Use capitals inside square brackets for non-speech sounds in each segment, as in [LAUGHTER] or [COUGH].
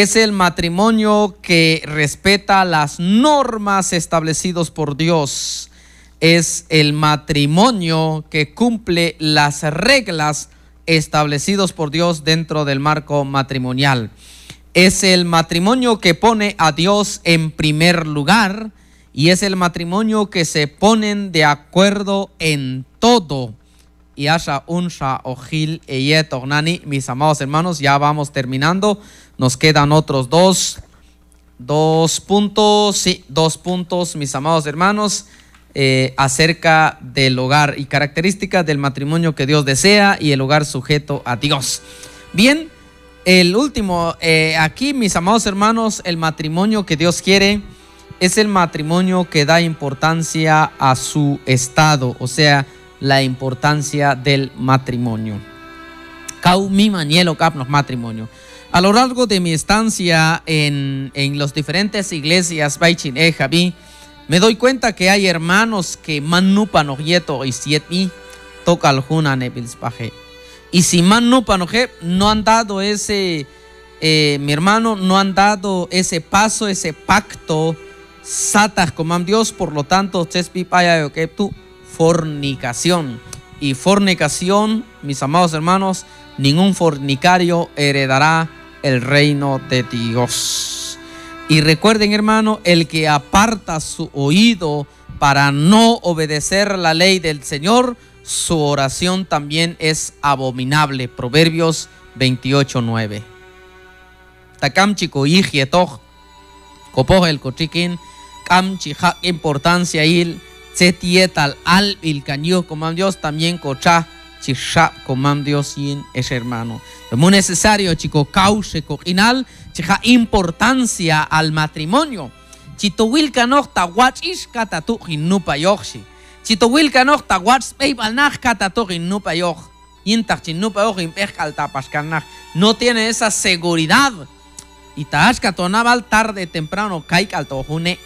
es el matrimonio que respeta las normas establecidas por Dios. Es el matrimonio que cumple las reglas establecidas por Dios dentro del marco matrimonial. Es el matrimonio que pone a Dios en primer lugar y es el matrimonio que se ponen de acuerdo en todo y Asha Unsha Ojil Eyet Ognani. Mis amados hermanos, ya vamos terminando. Nos quedan otros dos. Dos puntos, sí, dos puntos, mis amados hermanos, eh, acerca del hogar y características del matrimonio que Dios desea y el hogar sujeto a Dios. Bien, el último, eh, aquí, mis amados hermanos, el matrimonio que Dios quiere es el matrimonio que da importancia a su estado, o sea, la importancia del matrimonio. Cau mi manielo capnos matrimonio. A lo largo de mi estancia en, en las diferentes iglesias Baichiné e, Javi, me doy cuenta que hay hermanos que no yeto y siete toca alguna nebilspaje. Y si que no han dado ese, eh, mi hermano, no han dado ese paso, ese pacto, satas coman Dios, por lo tanto, que tú fornicación. Y fornicación, mis amados hermanos, ningún fornicario heredará el reino de Dios. Y recuerden, hermano, el que aparta su oído para no obedecer la ley del Señor, su oración también es abominable. Proverbios 28:9. chico y copoje el kam kamchi importancia il se tietal al il cañó Dios también cocha chisha comandios. Dios sin ese hermano. Es muy necesario, chico, causa coquinal, chica importancia al matrimonio. Chito canoch tawach is catatu hinupa yoxi. Chitowil canoch tawach nach hinupa yox. yox No tiene esa seguridad. Y taashka tonabal tarde temprano Kaikal al tojune.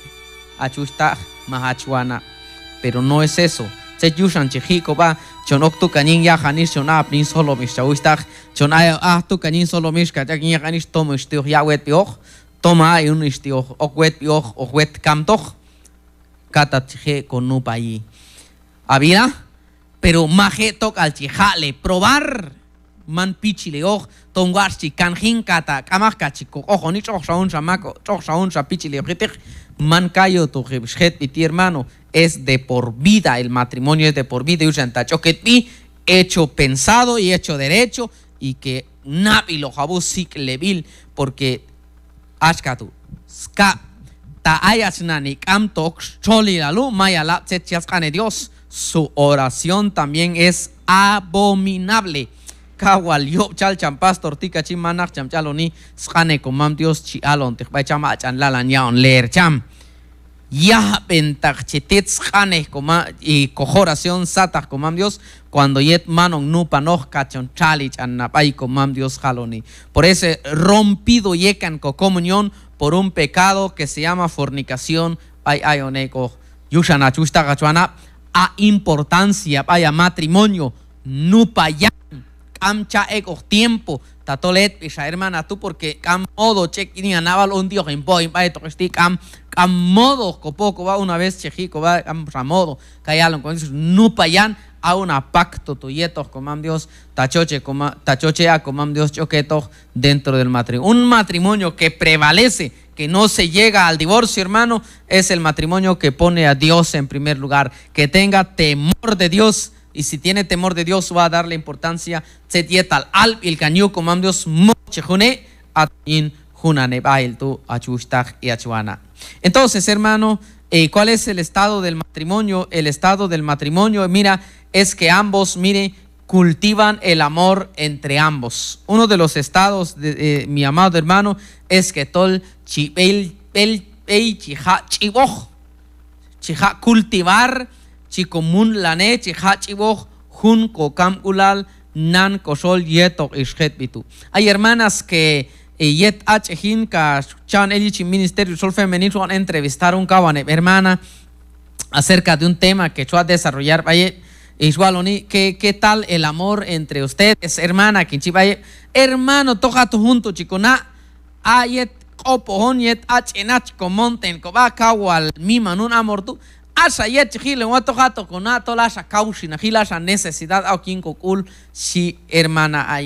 Achustaj mahachuana pero no es eso. Se yushan chihiko va, chonok tu canin ya janis chonap solo solo mishawistag, chonay ah tu canin solo mishka, ya kin tomo estio ya wet toma y un istio ok wet pioch, ok wet kata con nupa pero maje toca al chijale, probar man pichile oj tongarchi canjin kata ojo ni choksaun chamako choksaun chapichile ojitek man kayo tu jebshet mi hermano es de por vida el matrimonio es de por vida y usan pi hecho pensado y hecho derecho y que napi lo le levil porque ashkatu ska ta ayasnani kam la cholilalu maya la Dios su oración también es abominable kawal yo chal champas tortica chimanak cham chaloni skane comam dios chi alon te bai chama ler cham ya pentak chetet skane coma y cojoración satak comam dios cuando yet manon nupa no cachon chali chan napai comam dios jaloni por ese rompido yecan co comunión por un pecado que se llama fornicación ay ayoneco yushana chusta gachuana a importancia vaya matrimonio nupa ya amcha ekos tiempo, tatolet, pisa hermana tú, porque cam modo check ni anaval un dios en boy, va esto que cam cam modo copoco va una vez chejico va cam ramodo, callalo con no payan a un pacto tuyetos comam dios tachoche coma tachochea comam dios choqueto dentro del matrimonio. Un matrimonio que prevalece que no se llega al divorcio, hermano, es el matrimonio que pone a Dios en primer lugar, que tenga temor de Dios, y si tiene temor de Dios, va a darle importancia. al el atin tu y Entonces, hermano, eh, ¿cuál es el estado del matrimonio? El estado del matrimonio, mira, es que ambos, mire, cultivan el amor entre ambos. Uno de los estados, de, eh, mi amado hermano, es que tol el, cultivar chikomun lane neche jun kokam ulal nan kosol yeto ishet bitu. Hay hermanas que eh, yet achehin ka chan elichi ministerio sol femenino entrevistar un kawane hermana acerca de un tema que yo a desarrollar vaya Igualoni, ¿qué, ¿qué tal el amor entre ustedes, hermana? Kinchibaye, hermano, toca tu junto, chico. Na, ayet, opo, yet, ach, comonte, comonten, va o al un amor tú necesidad si hermana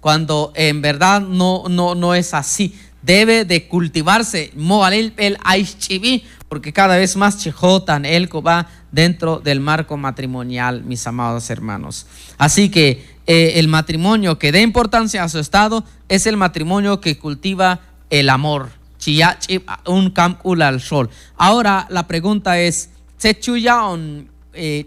Cuando en verdad no, no, no es así. Debe de cultivarse el porque cada vez más chejotan el va dentro del marco matrimonial, mis amados hermanos. Así que eh, el matrimonio que dé importancia a su estado es el matrimonio que cultiva el amor un sol. Ahora la pregunta es, eh,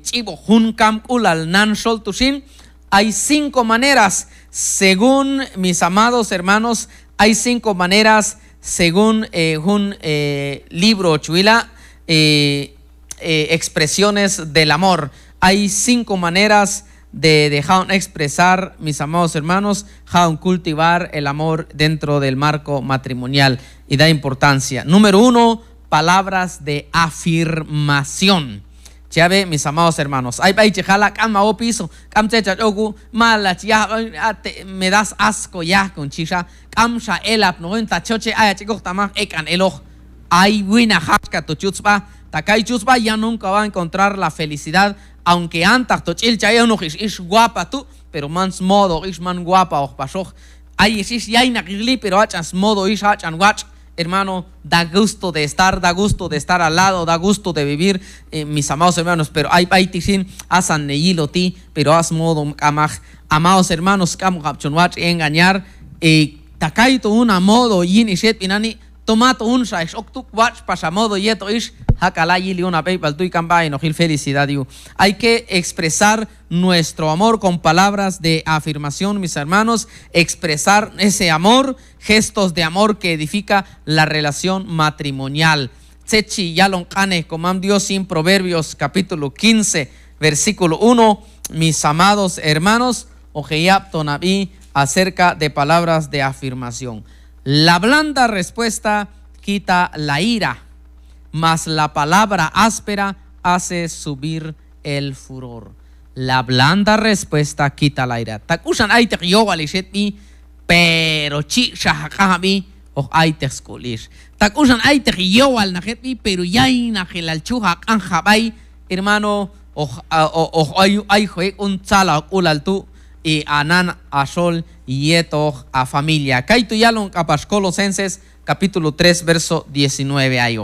Hay cinco maneras, según mis amados hermanos, hay cinco maneras, según eh, un eh, libro chuila, expresiones del amor. Hay cinco maneras de, expresar, mis amados hermanos, how cultivar el amor dentro del marco matrimonial y da importancia. Número uno, palabras de afirmación. chabe mis amados hermanos. Ay, chejala, o oh, piso, mala, ya, ah, me das asco ya con chicha, camcha, el apno, choche tachoche, ay, chicos, ekan el Ay, buena, hasca, tu chutzpa, takai ya nunca va a encontrar la felicidad aunque antas to chilcha ya no es is guapa tú, pero mans modo is man guapa o pasó. Ay es is ya inagli pero achas modo is achan watch. Hermano, da gusto de estar, da gusto de estar al lado, da gusto de vivir, eh, mis amados hermanos, pero hay paitisin, asan neyilo ti, pero as modo amaj, amados hermanos, camo watch engañar, eh, takaito una modo, yin y pinani, hay que expresar nuestro amor con palabras de afirmación, mis hermanos, expresar ese amor, gestos de amor que edifica la relación matrimonial. Tsechi yalon kane, comam Dios sin Proverbios capítulo 15, versículo 1, mis amados hermanos, ojeyap tonabi acerca de palabras de afirmación. La blanda respuesta quita la ira, mas la palabra áspera hace subir el furor. La blanda respuesta quita la ira. Takusan ay mi, pero chi oh, shahakahami oh, ah, oh, o ay skulish. Takusan ay al najet pero yain ajelal chuhakan hermano, o ay un tzala ulaltu y anan asol y a familia. Kaito Yalon capas capítulo 3 verso 19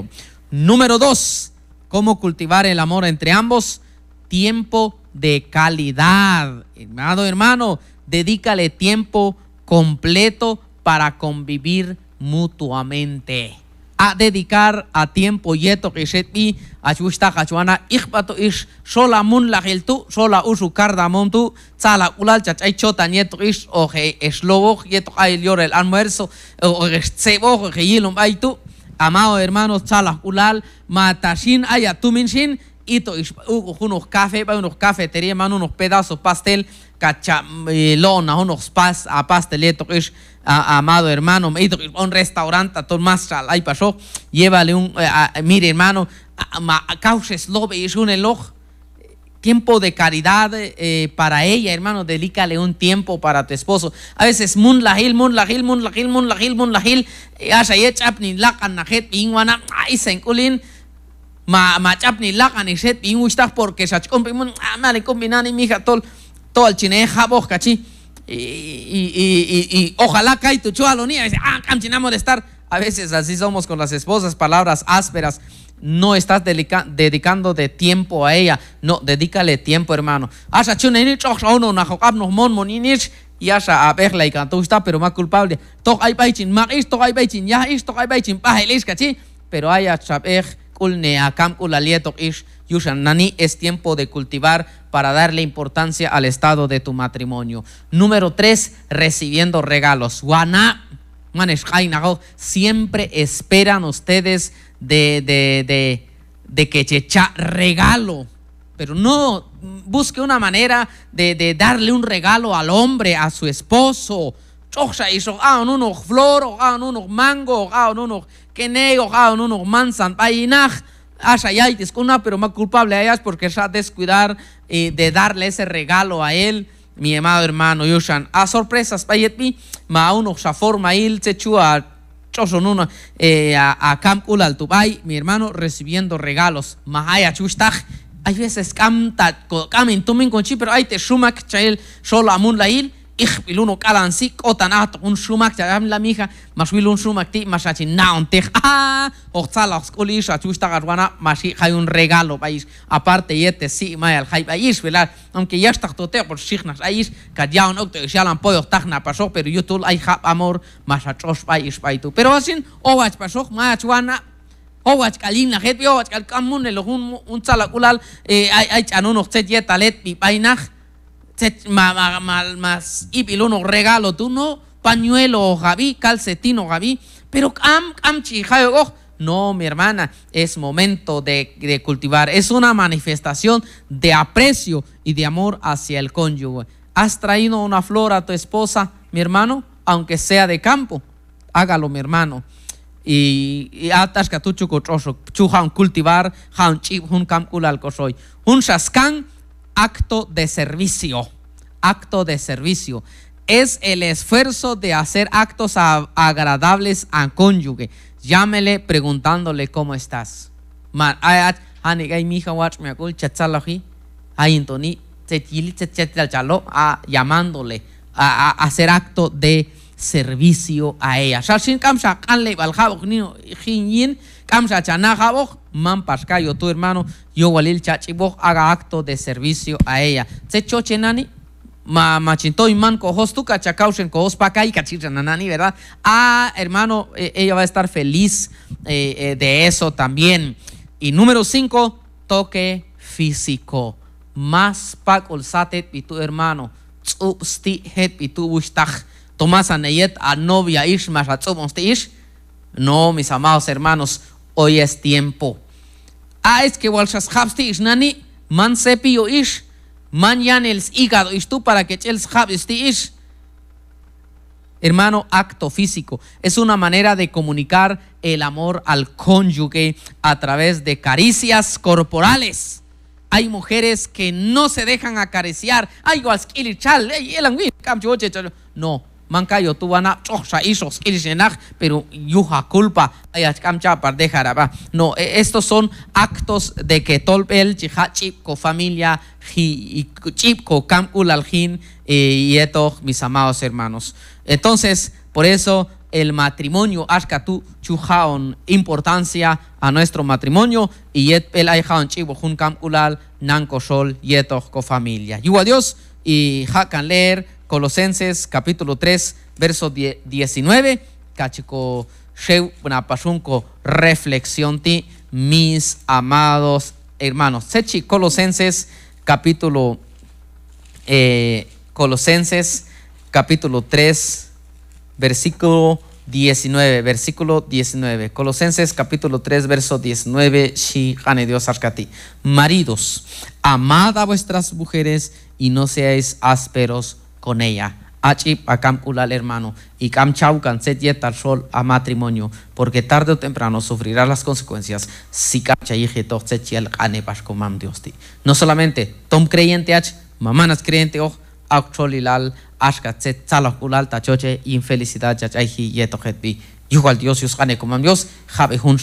Número 2, cómo cultivar el amor entre ambos, tiempo de calidad. Hermano, hermano, dedícale tiempo completo para convivir mutuamente a dedicar a tiempo yeto que se a chusta cachuana tu ish sola mun la geltu sola usu cardamontu tu chala ulal chach chota nieto ish oje eslobo yeto ay lior el almuerzo o cebo, sebo que yilum tu amado hermano chala ulal matashin ayatuminshin ito unos café, unos cafetería, mano unos pedazos pastel, cachamilona, unos pas a pasteleto, es amado hermano, ito un restaurante, todo más ahí pasó, llévale un, eh, eh, mire hermano, causes lobe, es un elog tiempo de caridad eh, para ella, hermano, dedícale un tiempo para tu esposo. A veces, mun lahil, mun lahil, mun lahil, mun lahil, mun lahil, y asha yechapni lakan najet, ingwana, ay, senkulin, ma machap ni lak ani set pin ustak porque sach compi mun amale ah, combinani mi hija tol tol chine jabos cachi y, y, y, y, ojalá cae tu chualo ni dice ah cam de molestar a veces así somos con las esposas palabras ásperas no estás dedicando de tiempo a ella no dedícale tiempo hermano asa chune ni chok shono na hokab no mon ni y asa a verla y canto está pero más culpable to ay baichin ma is tok ay ya is tok ay pa pajelis cachi pero a chapej es tiempo de cultivar para darle importancia al estado de tu matrimonio. Número tres, recibiendo regalos. Siempre esperan ustedes de, de, de, de que checha regalo. Pero no busque una manera de, de darle un regalo al hombre, a su esposo, hizo y un unos flor, sojaban unos mango, que unos a un unos manzan, payinaj. Asha ya y una, pero más culpable a porque ya descuidar eh, de darle ese regalo a él, mi amado hermano Yushan. A sorpresas, mi ma uno ya forma il chechua choson eh, a, a al Tubay, mi hermano recibiendo regalos. haya chustaj, hay veces camta, camin, tumin conchi, pero hay te shumak chael, solo amun il ikhbil uno kalansi otan tanato un shumak am la mija mashwil un shumak ti mashachi naon tej [LAUGHS] ah oxala oxkuli shachusta garwana mashi hay un regalo país aparte yete si mayal hay país velar aunque ya está todo por signas país kadyaon octo shalan poyo tajna pasó pero yo tul hay hab amor mashachos país paitu pero asin owach pasó machwana owach kalin la jet owach kalkamun el un un sala eh, ay ay chanuno yetalet mi painaj más, más, regalo tú no, pañuelo javi calcetino calcetín pero am, oh, no, mi hermana, es momento de, de, cultivar. Es una manifestación de aprecio y de amor hacia el cónyuge. ¿Has traído una flor a tu esposa, mi hermano? Aunque sea de campo, hágalo, mi hermano. Y atas que tú cultivar, han chip, un al Un shaskan acto de servicio. Acto de servicio. Es el esfuerzo de hacer actos agradables a cónyuge. Llámele preguntándole cómo estás. Ah, llamándole a, hacer acto de servicio a ella chanaja Chanajaboj, man pascayo, tu hermano, yo walil chachiboj, haga acto de servicio a ella. Se choche nani, ma machinto y man cojos tu cachacausen cojos y cachichananani, ¿verdad? Ah, hermano, e, ella va a estar feliz eh, eh, de eso también. Y número cinco, toque físico. Más pak y tu hermano, tzusti het y tu bustach Tomás a novia ish, más No, mis amados hermanos, hoy es tiempo. Ah, que tú para que chels Hermano, acto físico es una manera de comunicar el amor al cónyuge a través de caricias corporales. Hay mujeres que no se dejan acariciar. No, Manca mankayo tuwana chosa oh, isos irishenaj pero yuja culpa dejar va. no e, estos son actos de que tolpel co familia chipko kamkul aljin e, y eto mis amados hermanos entonces por eso el matrimonio tú chuchaon importancia a nuestro matrimonio y yet el ayjaon chivo jun ulal, nanko sol yeto cofamilia. familia yuwa dios y hakan leer Colosenses capítulo 3, verso 19, cachico Napashunco, reflexión ti, mis amados hermanos. Sechi Colosenses capítulo eh, Colosenses capítulo 3, versículo 19, versículo 19. Colosenses capítulo 3, verso 19. Dios Maridos, amad a vuestras mujeres y no seáis ásperos con ella. Achip acam kulal hermano, y cam chau yet al sol a matrimonio, porque tarde o temprano sufrirá las consecuencias. Si cacha y chiel comam diosti. No solamente tom creyente ach, mamanas creyente oh, actualilal, set tala kulal tachoche, infelicidad yachayji yetojetbi. Igual Dios, comam Dios, Dios, hun